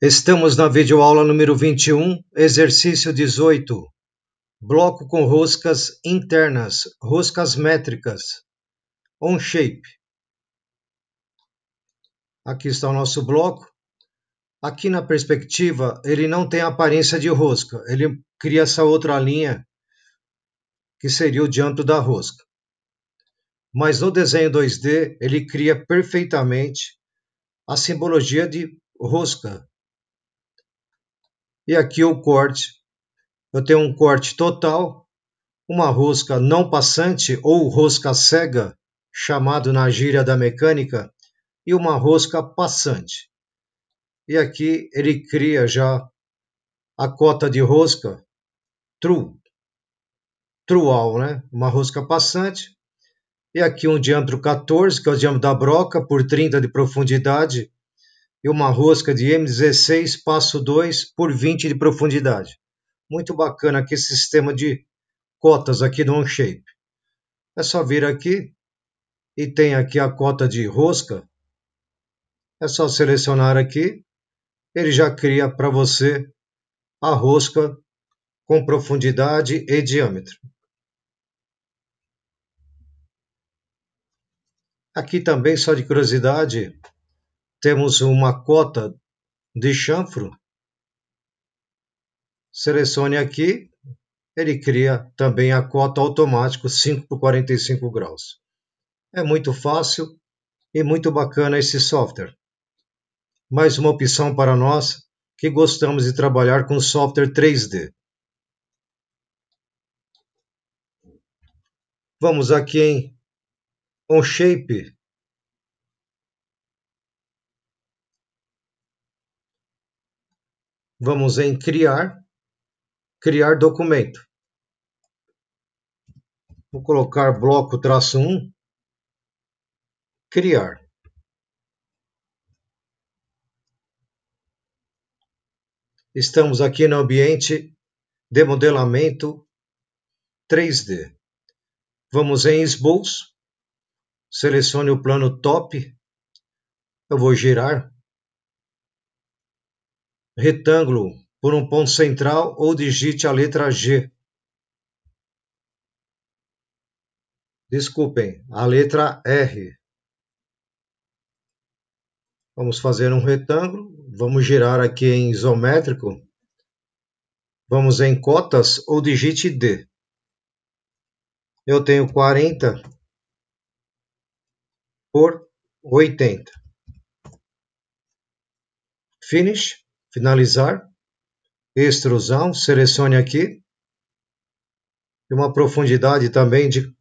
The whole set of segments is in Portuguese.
Estamos na videoaula número 21, exercício 18. Bloco com roscas internas, roscas métricas, on shape. Aqui está o nosso bloco. Aqui na perspectiva, ele não tem aparência de rosca. Ele cria essa outra linha, que seria o diâmetro da rosca. Mas no desenho 2D, ele cria perfeitamente a simbologia de rosca, e aqui o corte. Eu tenho um corte total, uma rosca não passante ou rosca cega, chamado na gíria da mecânica, e uma rosca passante. E aqui ele cria já a cota de rosca true, trual, né? uma rosca passante. E aqui um diâmetro 14, que é o diâmetro da broca, por 30 de profundidade, e uma rosca de M16 passo 2 por 20 de profundidade. Muito bacana aqui esse sistema de cotas aqui no Onshape É só vir aqui e tem aqui a cota de rosca. É só selecionar aqui, ele já cria para você a rosca com profundidade e diâmetro. Aqui também, só de curiosidade, temos uma cota de chanfro, selecione aqui, ele cria também a cota automática 5 por 45 graus. É muito fácil e muito bacana esse software. Mais uma opção para nós que gostamos de trabalhar com software 3D. Vamos aqui em On Shape Vamos em criar, criar documento. Vou colocar bloco traço 1, criar. Estamos aqui no ambiente de modelamento 3D. Vamos em esboço, selecione o plano top, eu vou girar retângulo por um ponto central ou digite a letra G. Desculpem, a letra R. Vamos fazer um retângulo, vamos girar aqui em isométrico, vamos em cotas ou digite D. Eu tenho 40 por 80. Finish finalizar, extrusão, selecione aqui, e uma profundidade também de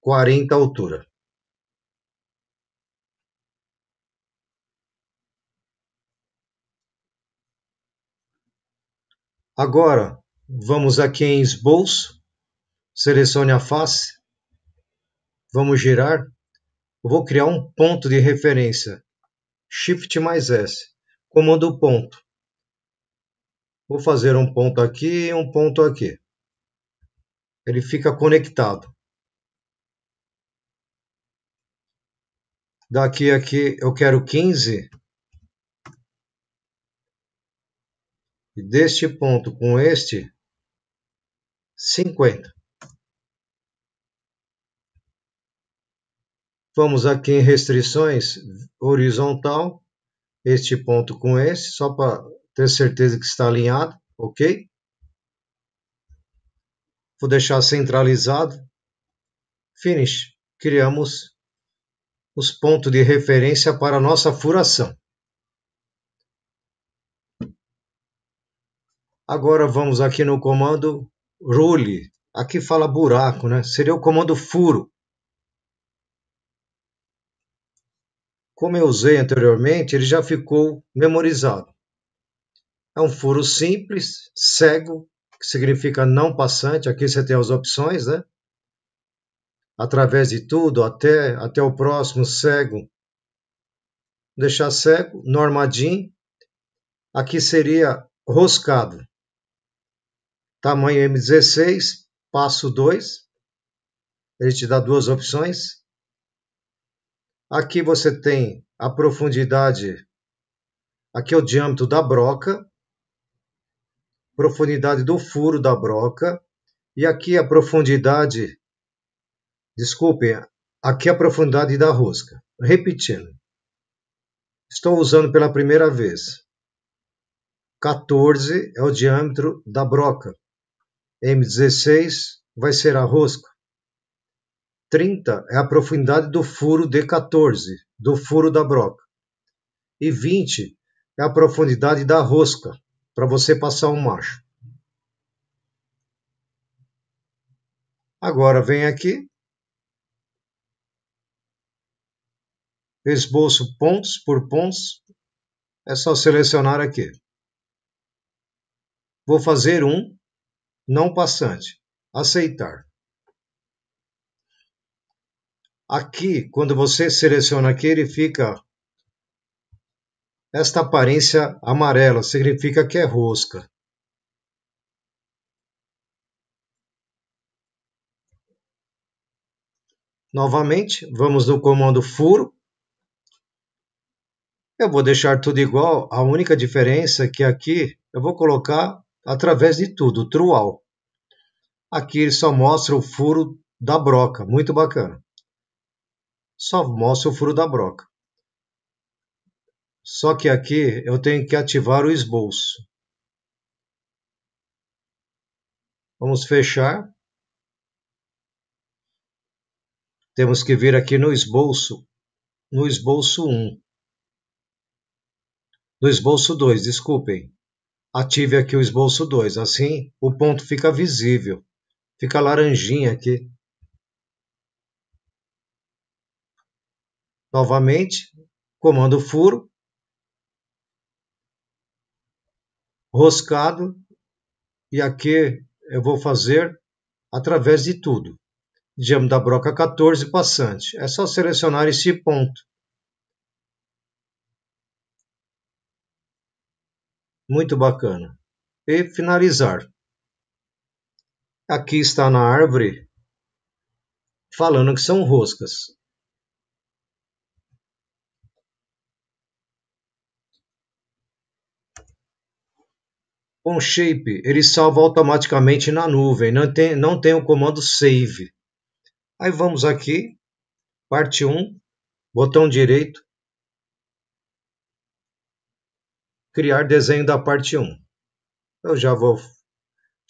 40 altura. Agora, vamos aqui em esboço, selecione a face, vamos girar, eu vou criar um ponto de referência, Shift mais S comando ponto. Vou fazer um ponto aqui e um ponto aqui. Ele fica conectado. Daqui aqui eu quero 15. E deste ponto com este, 50. Vamos aqui em restrições horizontal este ponto com esse, só para ter certeza que está alinhado, ok? Vou deixar centralizado. Finish. Criamos os pontos de referência para a nossa furação. Agora vamos aqui no comando rule. Aqui fala buraco, né? Seria o comando furo. Como eu usei anteriormente, ele já ficou memorizado. É um furo simples, cego, que significa não passante. Aqui você tem as opções, né? Através de tudo, até, até o próximo, cego. Deixar cego, normadinho. Aqui seria roscado. Tamanho M16, passo 2. Ele te dá duas opções. Aqui você tem a profundidade, aqui é o diâmetro da broca, profundidade do furo da broca, e aqui a profundidade, desculpem, aqui a profundidade da rosca. Repetindo, estou usando pela primeira vez. 14 é o diâmetro da broca, M16 vai ser a rosca. 30 é a profundidade do furo D14, do furo da broca. E 20 é a profundidade da rosca, para você passar um macho. Agora vem aqui. Esboço pontos por pontos. É só selecionar aqui. Vou fazer um não passante. Aceitar. Aqui, quando você seleciona aqui, ele fica esta aparência amarela, significa que é rosca. Novamente, vamos no comando furo. Eu vou deixar tudo igual, a única diferença é que aqui eu vou colocar através de tudo, trual. Aqui ele só mostra o furo da broca, muito bacana só mostra o furo da broca. Só que aqui eu tenho que ativar o esboço. Vamos fechar. Temos que vir aqui no esboço, no esboço 1. No esboço 2, desculpem. Ative aqui o esboço 2, assim o ponto fica visível. Fica laranjinha aqui. novamente, comando furo, roscado, e aqui eu vou fazer através de tudo. Diâmetro da broca 14 passante. É só selecionar esse ponto. Muito bacana. E finalizar. Aqui está na árvore falando que são roscas. Com shape, ele salva automaticamente na nuvem, não tem, não tem o comando save. Aí vamos aqui, parte 1, botão direito, criar desenho da parte 1. Eu já vou,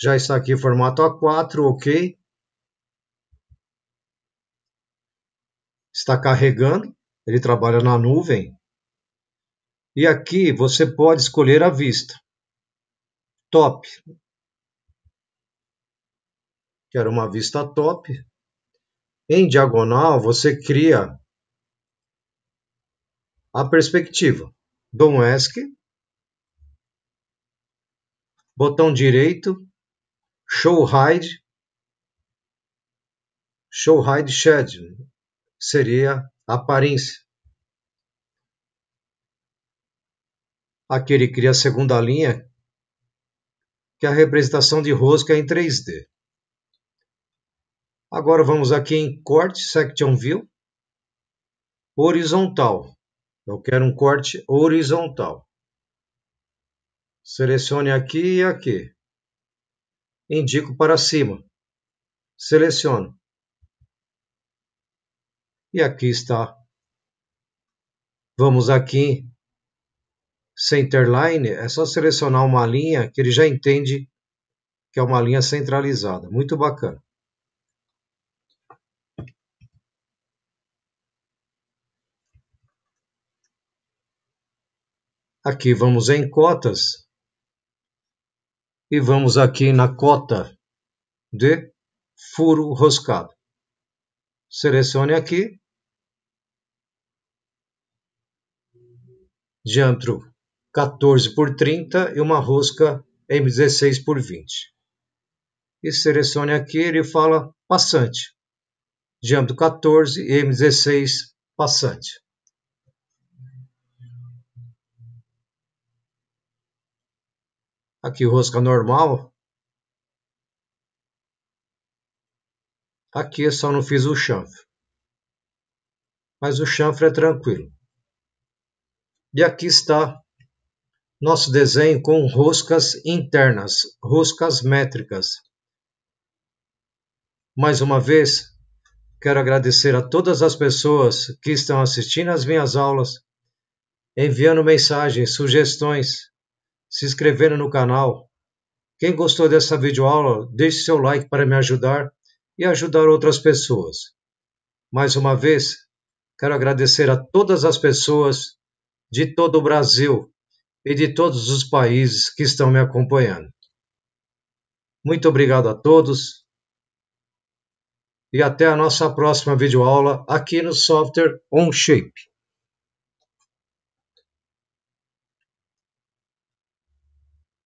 já está aqui formato A4, ok. Está carregando, ele trabalha na nuvem. E aqui você pode escolher a vista top. Quero uma vista top. Em diagonal, você cria a perspectiva. Dom ESC, botão direito, Show Hide, Show Hide Shed, seria aparência. Aqui ele cria a segunda linha, que a representação de rosca é em 3D. Agora vamos aqui em Corte, Section View, horizontal. Eu quero um corte horizontal. Selecione aqui e aqui. Indico para cima. Seleciono. E aqui está. Vamos aqui centerline, é só selecionar uma linha que ele já entende que é uma linha centralizada. Muito bacana. Aqui vamos em cotas e vamos aqui na cota de furo roscado. Selecione aqui. Diantro 14 por 30 e uma rosca M16 por 20. E selecione aqui, ele fala passante, diâmetro 14 e M16 passante. Aqui rosca normal. Aqui eu só não fiz o chanfre. Mas o chanfre é tranquilo. E aqui está nosso desenho com roscas internas, roscas métricas. Mais uma vez, quero agradecer a todas as pessoas que estão assistindo às minhas aulas, enviando mensagens, sugestões, se inscrevendo no canal. Quem gostou dessa videoaula, deixe seu like para me ajudar e ajudar outras pessoas. Mais uma vez, quero agradecer a todas as pessoas de todo o Brasil e de todos os países que estão me acompanhando. Muito obrigado a todos e até a nossa próxima videoaula aqui no software OnShape.